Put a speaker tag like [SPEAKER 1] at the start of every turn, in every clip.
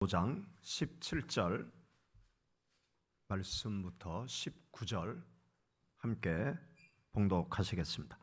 [SPEAKER 1] 5장 17절 말씀부터 19절 함께 봉독하시겠습니다.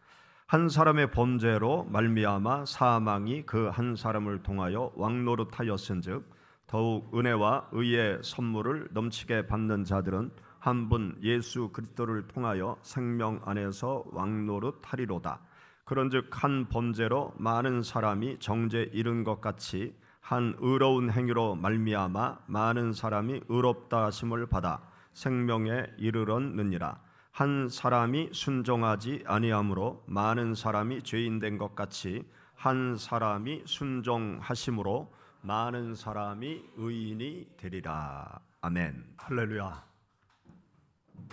[SPEAKER 1] 한 사람의 범죄로 말미암아 사망이 그 한 사람을 통하여 왕노릇하였은즉 더욱 은혜와 의의 선물을 넘치게 받는 자들은 한 분 예수 그리스도를 통하여 생명 안에서 왕노릇하리로다. 그런즉 한 범죄로 많은 사람이 정죄 잃은 것 같이 한 의로운 행위로 말미암아 많은 사람이 의롭다 하심을 받아 생명에 이르렀느니라 한 사람이 순종하지 아니함으로 많은 사람이 죄인 된 것 같이 한 사람이 순종하심으로 많은 사람이 의인이 되리라 아멘 할렐루야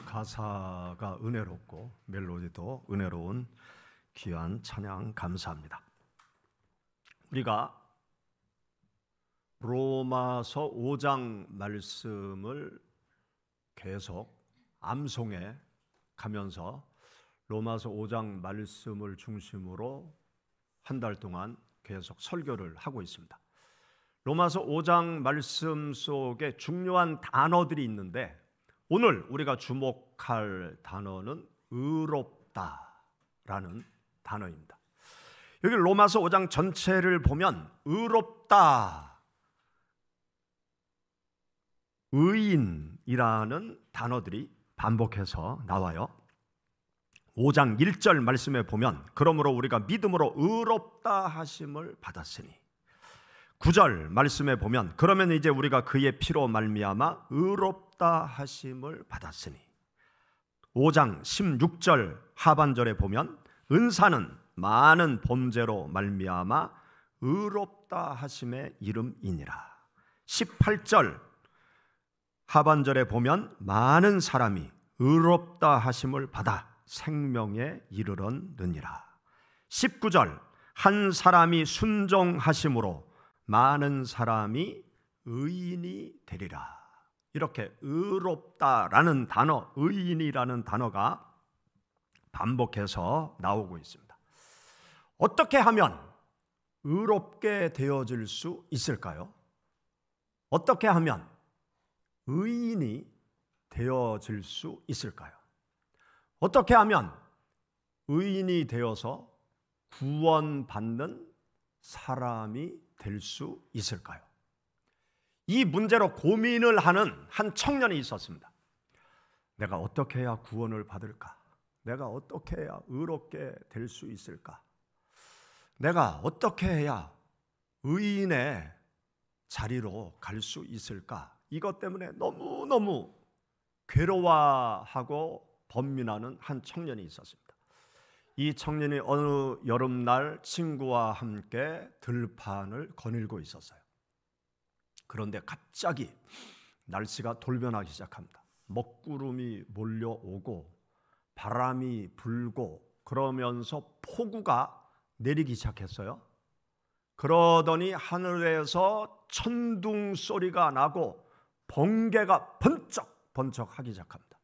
[SPEAKER 1] 가사가 은혜롭고 멜로디도 은혜로운 귀한 찬양 감사합니다 우리가 로마서 5장 말씀을 계속 암송해 가면서 로마서 5장 말씀을 중심으로 한 달 동안 계속 설교를 하고 있습니다. 로마서 5장 말씀 속에 중요한 단어들이 있는데 오늘 우리가 주목할 단어는 의롭다라는 단어입니다. 여기 로마서 5장 전체를 보면 의롭다 의인이라는 단어들이 반복해서 나와요. 5장 1절 말씀에 보면 그러므로 우리가 믿음으로 의롭다 하심을 받았으니 9절 말씀에 보면 그러면 이제 우리가 그의 피로 말미암아 의롭다 하심을 받았으니 5장 16절 하반절에 보면 은사는 많은 범죄로 말미암아 의롭다 하심의 이름이니라. 18절 하반절에 보면 많은 사람이 의롭다 하심을 받아 생명에 이르렀느니라. 19절 한 사람이 순종하심으로 많은 사람이 의인이 되리라. 이렇게 의롭다라는 단어, 의인이라는 단어가 반복해서 나오고 있습니다. 어떻게 하면 의롭게 되어질 수 있을까요? 어떻게 하면 의인이 되어질 수 있을까요? 어떻게 하면 의인이 되어서 구원받는 사람이 될 수 있을까요? 이 문제로 고민을 하는 한 청년이 있었습니다. 내가 어떻게 해야 구원을 받을까? 내가 어떻게 해야 의롭게 될 수 있을까? 내가 어떻게 해야 의인의 자리로 갈 수 있을까? 이것 때문에 너무너무 괴로워하고 범민하는 한 청년이 있었습니다. 이 청년이 어느 여름날 친구와 함께 들판을 거닐고 있었어요. 그런데 갑자기 날씨가 돌변하기 시작합니다. 먹구름이 몰려오고 바람이 불고 그러면서 폭우가 내리기 시작했어요. 그러더니 하늘에서 천둥 소리가 나고 번개가 번쩍 번쩍하기 시작합니다.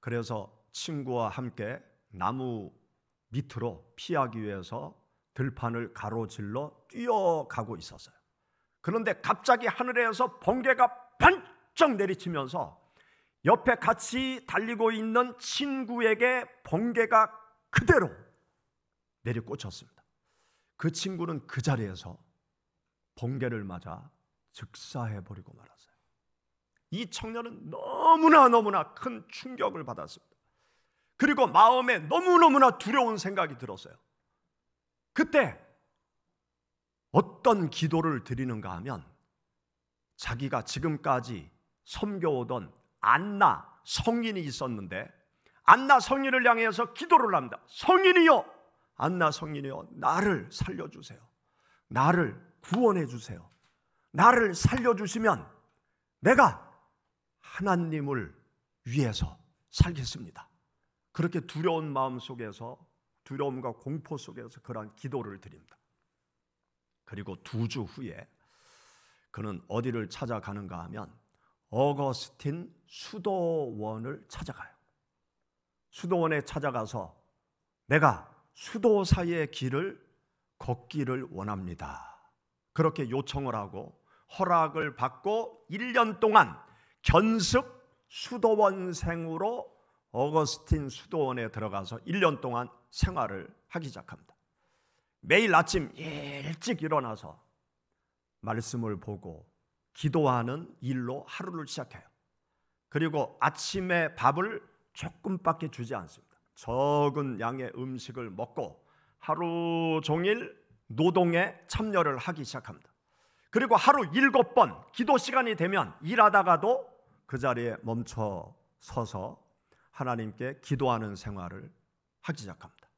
[SPEAKER 1] 그래서 친구와 함께 나무 밑으로 피하기 위해서 들판을 가로질러 뛰어가고 있었어요. 그런데 갑자기 하늘에서 번개가 번쩍 내리치면서 옆에 같이 달리고 있는 친구에게 번개가 그대로 내리 꽂혔습니다. 그 친구는 그 자리에서 번개를 맞아 즉사해버리고 말았어요. 이 청년은 너무나 너무나 큰 충격을 받았습니다. 그리고 마음에 너무너무나 두려운 생각이 들었어요. 그때 어떤 기도를 드리는가 하면 자기가 지금까지 섬겨오던 안나 성인이 있었는데 안나 성인을 향해서 기도를 합니다. 성인이요 안나 성인이요 나를 살려주세요. 나를 구원해 주세요. 나를 살려주시면 내가 하나님을 위해서 살겠습니다. 그렇게 두려운 마음 속에서 두려움과 공포 속에서 그러한 기도를 드립니다. 그리고 두 주 후에 그는 어디를 찾아가는가 하면 어거스틴 수도원을 찾아가요. 수도원에 찾아가서 내가 수도사의 길을 걷기를 원합니다. 그렇게 요청을 하고 허락을 받고 1년 동안 견습 수도원생으로 어거스틴 수도원에 들어가서 1년 동안 생활을 하기 시작합니다. 매일 아침 일찍 일어나서 말씀을 보고 기도하는 일로 하루를 시작해요. 그리고 아침에 밥을 조금밖에 주지 않습니다. 적은 양의 음식을 먹고 하루 종일 노동에 참여를 하기 시작합니다. 그리고 하루 일곱 번 기도 시간이 되면 일하다가도 그 자리에 멈춰 서서 하나님께 기도하는 생활을 하기 시작합니다.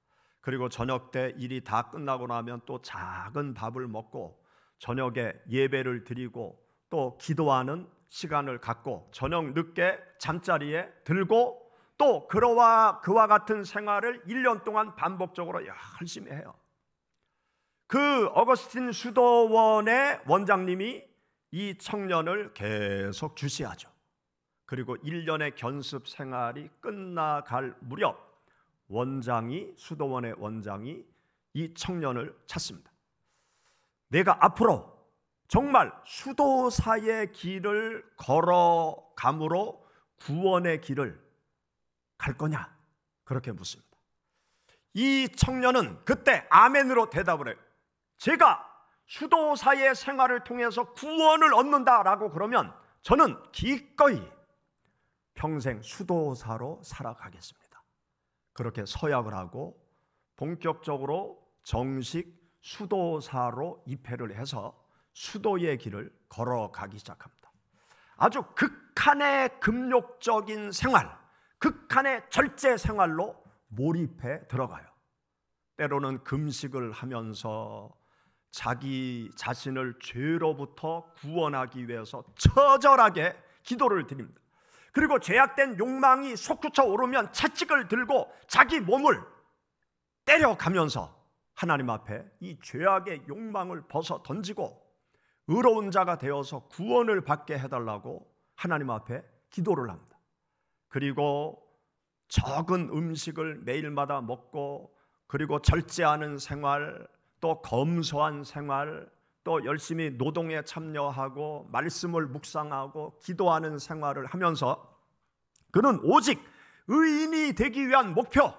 [SPEAKER 1] 그리고 저녁 때 일이 다 끝나고 나면 또 작은 밥을 먹고 저녁에 예배를 드리고 또 기도하는 시간을 갖고 저녁 늦게 잠자리에 들고 또 그와 그와 같은 생활을 1년 동안 반복적으로 열심히 해요. 그 어거스틴 수도원의 원장님이 이 청년을 계속 주시하죠. 그리고 1년의 견습 생활이 끝나갈 무렵 원장이 수도원의 원장이 이 청년을 찾습니다. 내가 앞으로 정말 수도사의 길을 걸어감으로 구원의 길을 갈 거냐? 그렇게 묻습니다. 이 청년은 그때 아멘으로 대답을 해요. 제가 수도사의 생활을 통해서 구원을 얻는다라고 그러면 저는 기꺼이 평생 수도사로 살아가겠습니다. 그렇게 서약을 하고 본격적으로 정식 수도사로 입회를 해서 수도의 길을 걸어가기 시작합니다. 아주 극한의 금욕적인 생활, 극한의 절제 생활로 몰입해 들어가요. 때로는 금식을 하면서 자기 자신을 죄로부터 구원하기 위해서 처절하게 기도를 드립니다. 그리고 죄악된 욕망이 솟구쳐 오르면 채찍을 들고 자기 몸을 때려가면서 하나님 앞에 이 죄악의 욕망을 벗어 던지고 의로운 자가 되어서 구원을 받게 해달라고 하나님 앞에 기도를 합니다. 그리고 적은 음식을 매일마다 먹고 그리고 절제하는 생활 또 검소한 생활 또 열심히 노동에 참여하고 말씀을 묵상하고 기도하는 생활을 하면서 그는 오직 의인이 되기 위한 목표,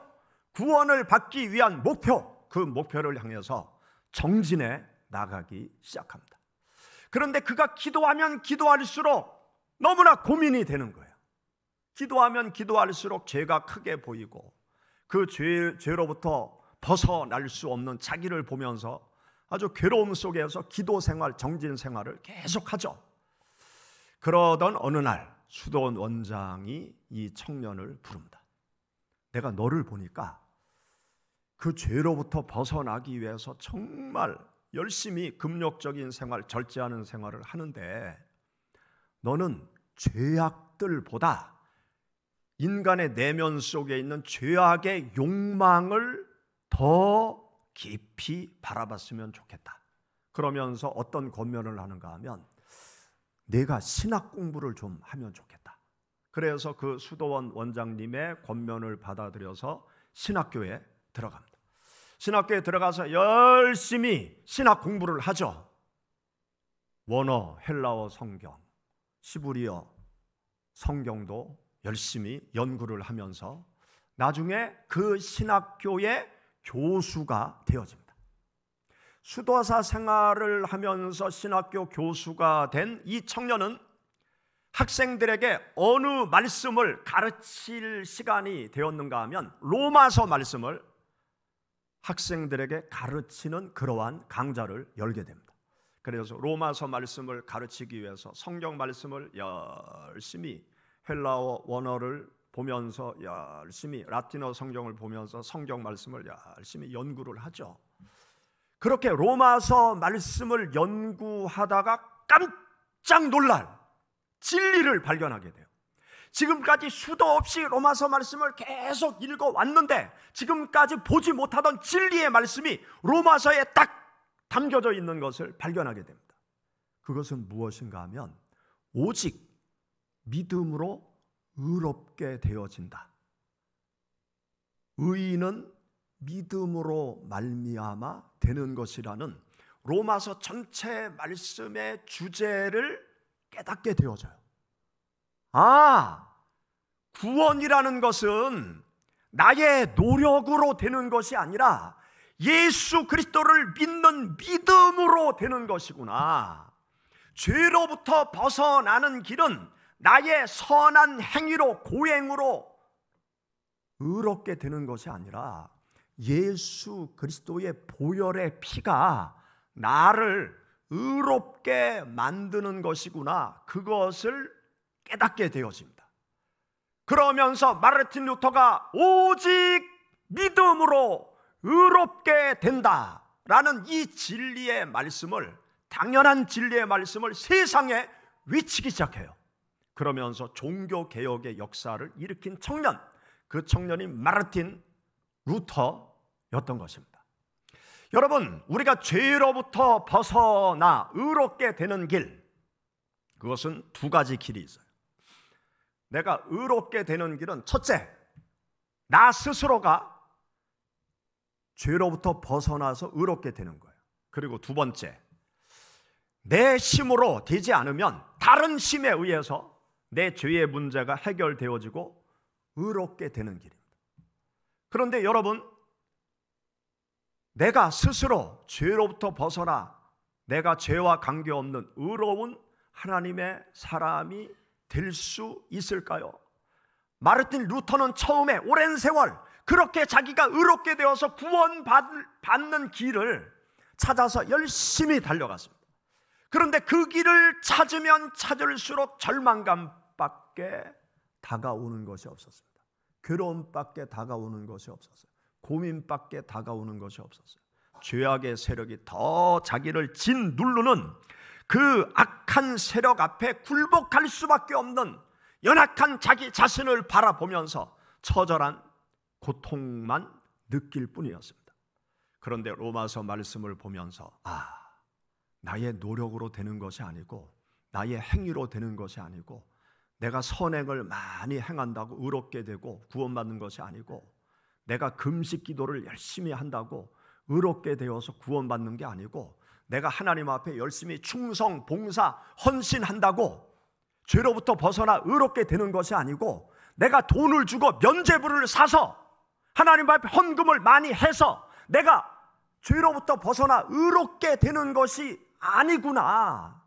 [SPEAKER 1] 구원을 받기 위한 목표, 그 목표를 향해서 정진해 나가기 시작합니다. 그런데 그가 기도하면 기도할수록 너무나 고민이 되는 거예요. 기도하면 기도할수록 죄가 크게 보이고 그 죄, 죄로부터 벗어날 수 없는 자기를 보면서 아주 괴로움 속에서 기도 생활, 정진 생활을 계속하죠. 그러던 어느 날 수도원 원장이 이 청년을 부릅니다. 내가 너를 보니까 그 죄로부터 벗어나기 위해서 정말 열심히 금욕적인 생활, 절제하는 생활을 하는데 너는 죄악들보다 인간의 내면 속에 있는 죄악의 욕망을 더 깊이 바라봤으면 좋겠다. 그러면서 어떤 권면을 하는가 하면 내가 신학 공부를 좀 하면 좋겠다. 그래서 그 수도원 원장님의 권면을 받아들여서 신학교에 들어갑니다. 신학교에 들어가서 열심히 신학 공부를 하죠. 원어, 헬라어 성경, 시부리어 성경도 열심히 연구를 하면서 나중에 그신학교에 교수가 되어집니다. 수도사 생활을 하면서 신학교 교수가 된 이 청년은 학생들에게 어느 말씀을 가르칠 시간이 되었는가 하면 로마서 말씀을 학생들에게 가르치는 그러한 강좌를 열게 됩니다. 그래서 로마서 말씀을 가르치기 위해서 성경 말씀을 열심히 헬라어 원어를 보면서 열심히 라틴어 성경을 보면서 성경 말씀을 열심히 연구를 하죠. 그렇게 로마서 말씀을 연구하다가 깜짝 놀랄 진리를 발견하게 돼요. 지금까지 수도 없이 로마서 말씀을 계속 읽어 왔는데 지금까지 보지 못하던 진리의 말씀이 로마서에 딱 담겨져 있는 것을 발견하게 됩니다. 그것은 무엇인가 하면 오직 믿음으로 의롭게 되어진다. 의인은 믿음으로 말미암아 되는 것이라는 로마서 전체 말씀의 주제를 깨닫게 되어져요. 아, 구원이라는 것은 나의 노력으로 되는 것이 아니라 예수 그리스도를 믿는 믿음으로 되는 것이구나. 죄로부터 벗어나는 길은 나의 선한 행위로 고행으로 의롭게 되는 것이 아니라 예수 그리스도의 보혈의 피가 나를 의롭게 만드는 것이구나 그것을 깨닫게 되어집니다. 그러면서 마르틴 루터가 오직 믿음으로 의롭게 된다라는 이 진리의 말씀을 당연한 진리의 말씀을 세상에 외치기 시작해요. 그러면서 종교 개혁의 역사를 일으킨 청년, 그 청년이 마르틴 루터였던 것입니다. 여러분, 우리가 죄로부터 벗어나 의롭게 되는 길, 그것은 두 가지 길이 있어요. 내가 의롭게 되는 길은 첫째, 나 스스로가 죄로부터 벗어나서 의롭게 되는 거예요. 그리고 두 번째, 내 힘으로 되지 않으면 다른 힘에 의해서 내 죄의 문제가 해결되어지고 의롭게 되는 길입니다. 그런데 여러분, 내가 스스로 죄로부터 벗어나 내가 죄와 관계없는 의로운 하나님의 사람이 될 수 있을까요? 마르틴 루터는 처음에 오랜 세월 그렇게 자기가 의롭게 되어서 구원받는 길을 찾아서 열심히 달려갔습니다. 그런데 그 길을 찾으면 찾을수록 절망감밖에 다가오는 것이 없었습니다. 괴로움밖에 다가오는 것이 없었어요. 고민밖에 다가오는 것이 없었어요. 죄악의 세력이 더 자기를 진 누르는 그 악한 세력 앞에 굴복할 수밖에 없는 연약한 자기 자신을 바라보면서 처절한 고통만 느낄 뿐이었습니다. 그런데 로마서 말씀을 보면서 아 나의 노력으로 되는 것이 아니고 나의 행위로 되는 것이 아니고 내가 선행을 많이 행한다고 의롭게 되고 구원받는 것이 아니고 내가 금식 기도를 열심히 한다고 의롭게 되어서 구원받는 게 아니고 내가 하나님 앞에 열심히 충성, 봉사, 헌신한다고 죄로부터 벗어나 의롭게 되는 것이 아니고 내가 돈을 주고 면죄부를 사서 하나님 앞에 헌금을 많이 해서 내가 죄로부터 벗어나 의롭게 되는 것이 아니구나.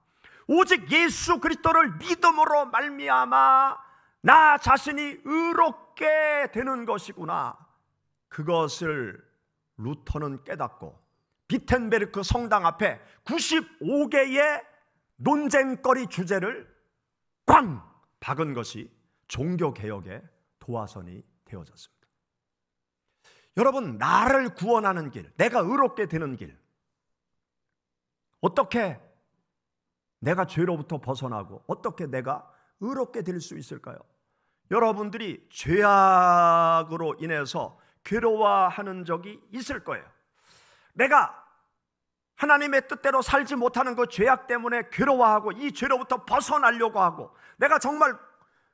[SPEAKER 1] 오직 예수 그리스도를 믿음으로 말미암아 나 자신이 의롭게 되는 것이구나. 그것을 루터는 깨닫고 비텐베르크 성당 앞에 95개의 논쟁거리 주제를 꽝 박은 것이 종교개혁의 도화선이 되어졌습니다. 여러분, 나를 구원하는 길, 내가 의롭게 되는 길, 어떻게 내가 죄로부터 벗어나고 어떻게 내가 의롭게 될 수 있을까요? 여러분들이 죄악으로 인해서 괴로워하는 적이 있을 거예요. 내가 하나님의 뜻대로 살지 못하는 그 죄악 때문에 괴로워하고 이 죄로부터 벗어나려고 하고 내가 정말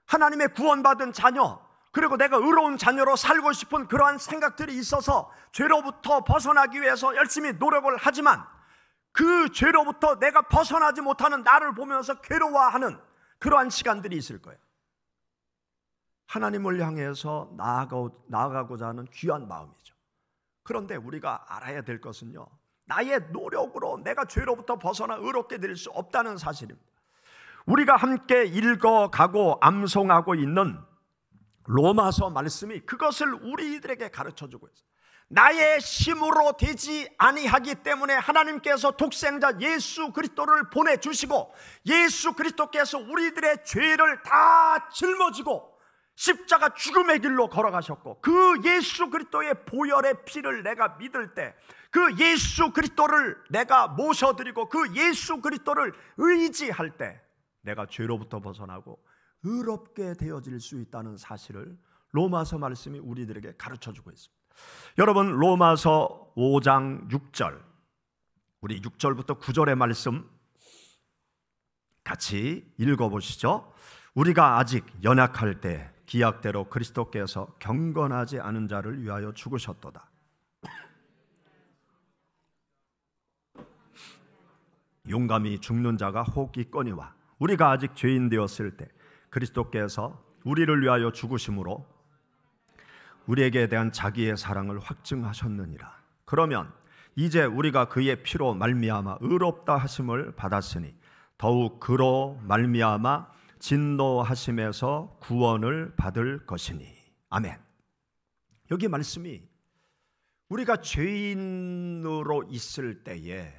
[SPEAKER 1] 하나님의 구원받은 자녀 그리고 내가 의로운 자녀로 살고 싶은 그러한 생각들이 있어서 죄로부터 벗어나기 위해서 열심히 노력을 하지만 그 죄로부터 내가 벗어나지 못하는 나를 보면서 괴로워하는 그러한 시간들이 있을 거예요. 하나님을 향해서 나아가고, 자 하는 귀한 마음이죠. 그런데 우리가 알아야 될 것은요. 나의 노력으로 내가 죄로부터 벗어나 의롭게 될 수 없다는 사실입니다. 우리가 함께 읽어가고 암송하고 있는 로마서 말씀이 그것을 우리들에게 가르쳐 주고 있어요. 나의 힘으로 되지 아니하기 때문에 하나님께서 독생자 예수 그리스도를 보내 주시고 예수 그리스도께서 우리들의 죄를 다 짊어지고 십자가 죽음의 길로 걸어가셨고 그 예수 그리스도의 보혈의 피를 내가 믿을 때 그 예수 그리스도를 내가 모셔드리고 그 예수 그리스도를 의지할 때 내가 죄로부터 벗어나고 의롭게 되어질 수 있다는 사실을 로마서 말씀이 우리들에게 가르쳐 주고 있습니다. 여러분 로마서 5장 6절 우리 6절부터 9절의 말씀 같이 읽어보시죠. 우리가 아직 연약할 때 기약대로 그리스도께서 경건하지 않은 자를 위하여 죽으셨도다. 용감히 죽는 자가 혹 있거니와 우리가 아직 죄인 되었을 때 그리스도께서 우리를 위하여 죽으심으로 우리에게 대한 자기의 사랑을 확증하셨느니라. 그러면 이제 우리가 그의 피로 말미암아 의롭다 하심을 받았으니 더욱 그로 말미암아 진노하심에서 구원을 받을 것이니. 아멘. 여기 말씀이 우리가 죄인으로 있을 때에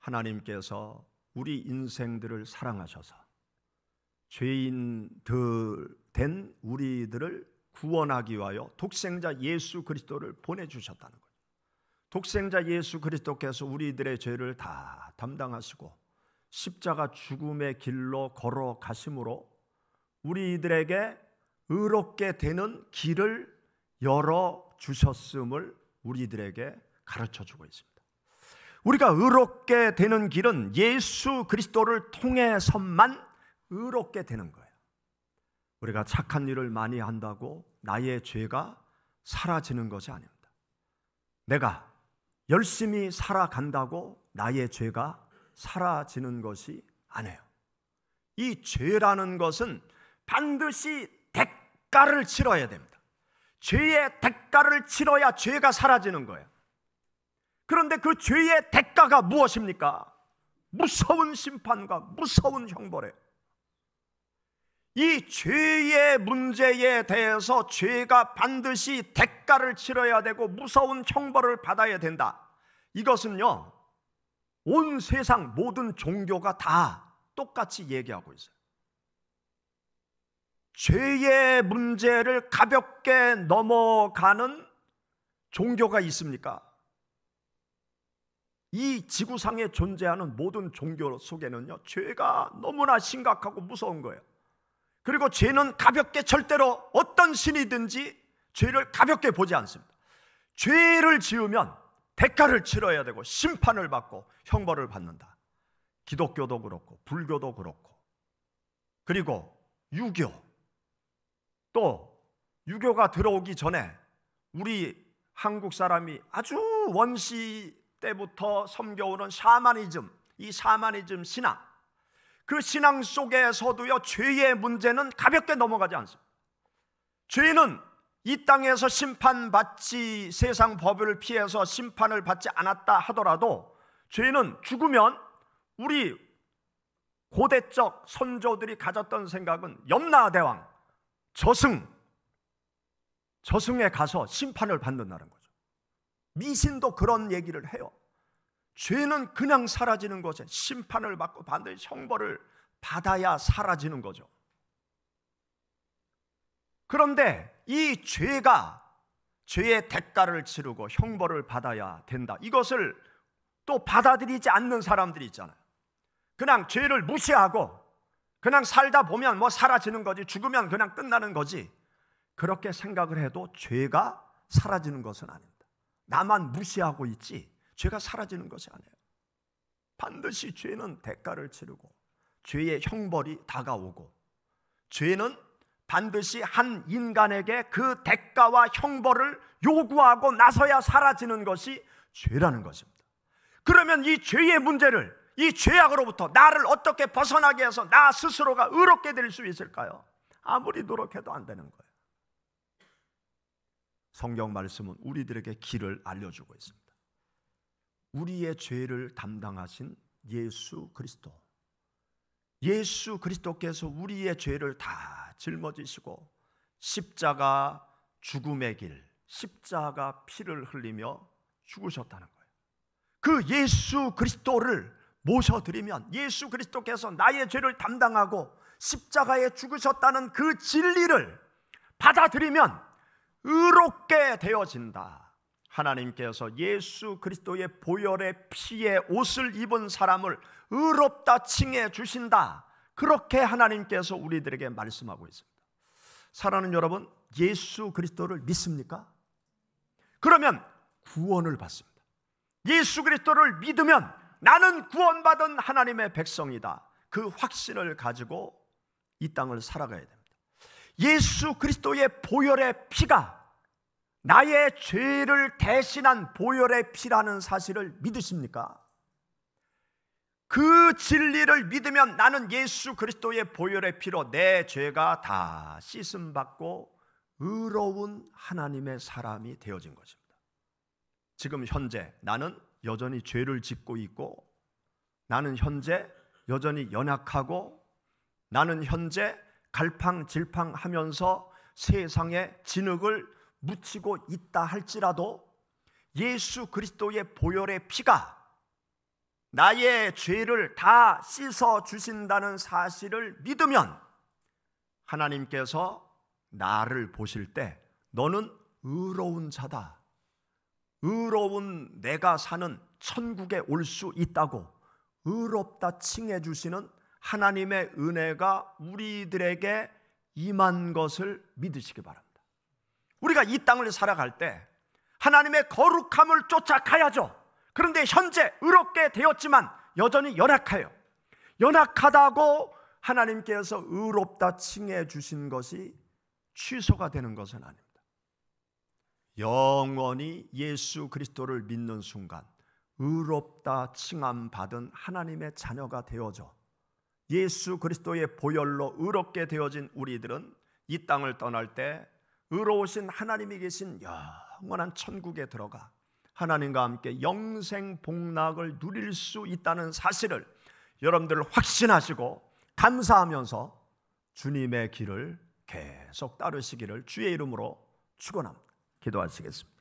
[SPEAKER 1] 하나님께서 우리 인생들을 사랑하셔서 죄인 들된 우리들을 구원하기 위하여 독생자 예수 그리스도를 보내주셨다는 거예요. 독생자 예수 그리스도께서 우리들의 죄를 다 담당하시고 십자가 죽음의 길로 걸어가심으로 우리들에게 의롭게 되는 길을 열어 주셨음을 우리들에게 가르쳐 주고 있습니다. 우리가 의롭게 되는 길은 예수 그리스도를 통해서만 의롭게 되는 거예요. 우리가 착한 일을 많이 한다고 나의 죄가 사라지는 것이 아닙니다. 내가 열심히 살아간다고 나의 죄가 사라지는 것이 아니에요. 이 죄라는 것은 반드시 대가를 치러야 됩니다. 죄의 대가를 치러야 죄가 사라지는 거예요. 그런데 그 죄의 대가가 무엇입니까? 무서운 심판과 무서운 형벌에 이 죄의 문제에 대해서 죄가 반드시 대가를 치러야 되고 무서운 형벌을 받아야 된다. 이것은요, 온 세상 모든 종교가 다 똑같이 얘기하고 있어요. 죄의 문제를 가볍게 넘어가는 종교가 있습니까? 이 지구상에 존재하는 모든 종교 속에는요, 죄가 너무나 심각하고 무서운 거예요. 그리고 죄는 가볍게 절대로 어떤 신이든지 죄를 가볍게 보지 않습니다. 죄를 지으면 대가를 치러야 되고 심판을 받고 형벌을 받는다. 기독교도 그렇고 불교도 그렇고 그리고 유교 또 유교가 들어오기 전에 우리 한국 사람이 아주 원시 때부터 섬겨오는 샤머니즘 이 샤머니즘 신학 그 신앙 속에서도요 죄의 문제는 가볍게 넘어가지 않습니다. 죄는 이 땅에서 심판받지 세상 법을 피해서 심판을 받지 않았다 하더라도 죄는 죽으면 우리 고대적 선조들이 가졌던 생각은 염라대왕 저승 저승에 가서 심판을 받는다는 거죠. 미신도 그런 얘기를 해요. 죄는 그냥 사라지는 것에 심판을 받고 반드시 형벌을 받아야 사라지는 거죠. 그런데 이 죄가 죄의 대가를 치르고 형벌을 받아야 된다. 이것을 또 받아들이지 않는 사람들이 있잖아요. 그냥 죄를 무시하고 그냥 살다 보면 뭐 사라지는 거지 죽으면 그냥 끝나는 거지 그렇게 생각을 해도 죄가 사라지는 것은 아닙니다. 나만 무시하고 있지 죄가 사라지는 것이 아니에요. 반드시 죄는 대가를 치르고 죄의 형벌이 다가오고 죄는 반드시 한 인간에게 그 대가와 형벌을 요구하고 나서야 사라지는 것이 죄라는 것입니다. 그러면 이 죄의 문제를 이 죄악으로부터 나를 어떻게 벗어나게 해서 나 스스로가 의롭게 될 수 있을까요? 아무리 노력해도 안 되는 거예요. 성경 말씀은 우리들에게 길을 알려주고 있습니다. 우리의 죄를 담당하신 예수 그리스도. 예수 그리스도께서 우리의 죄를 다 짊어지시고 십자가 죽음의 길, 십자가 피를 흘리며 죽으셨다는 거예요. 그 예수 그리스도를 모셔드리면 예수 그리스도께서 나의 죄를 담당하고 십자가에 죽으셨다는 그 진리를 받아들이면 의롭게 되어진다. 하나님께서 예수 그리스도의 보혈의 피에 옷을 입은 사람을 의롭다 칭해 주신다. 그렇게 하나님께서 우리들에게 말씀하고 있습니다. 사랑하는 여러분, 예수 그리스도를 믿습니까? 그러면 구원을 받습니다. 예수 그리스도를 믿으면 나는 구원받은 하나님의 백성이다. 그 확신을 가지고 이 땅을 살아가야 됩니다. 예수 그리스도의 보혈의 피가 나의 죄를 대신한 보혈의 피라는 사실을 믿으십니까? 그 진리를 믿으면 나는 예수 그리스도의 보혈의 피로 내 죄가 다 씻음 받고 의로운 하나님의 사람이 되어진 것입니다. 지금 현재 나는 여전히 죄를 짓고 있고 나는 현재 여전히 연약하고 나는 현재 갈팡질팡하면서 세상의 진흙을 묻히고 있다 할지라도 예수 그리스도의 보혈의 피가 나의 죄를 다 씻어 주신다는 사실을 믿으면 하나님께서 나를 보실 때 너는 의로운 자다. 의로운 내가 사는 천국에 올 수 있다고 의롭다 칭해 주시는 하나님의 은혜가 우리들에게 임한 것을 믿으시기 바랍니다. 우리가 이 땅을 살아갈 때 하나님의 거룩함을 쫓아가야죠. 그런데 현재 의롭게 되었지만 여전히 연약해요. 연약하다고 하나님께서 의롭다 칭해 주신 것이 취소가 되는 것은 아닙니다. 영원히 예수 그리스도를 믿는 순간 의롭다 칭함 받은 하나님의 자녀가 되어져 예수 그리스도의 보혈로 의롭게 되어진 우리들은 이 땅을 떠날 때 의로우신 하나님이 계신 영원한 천국에 들어가 하나님과 함께 영생 복락을 누릴 수 있다는 사실을 여러분들 확신하시고 감사하면서 주님의 길을 계속 따르시기를 주의 이름으로 축원합니다. 기도하시겠습니다.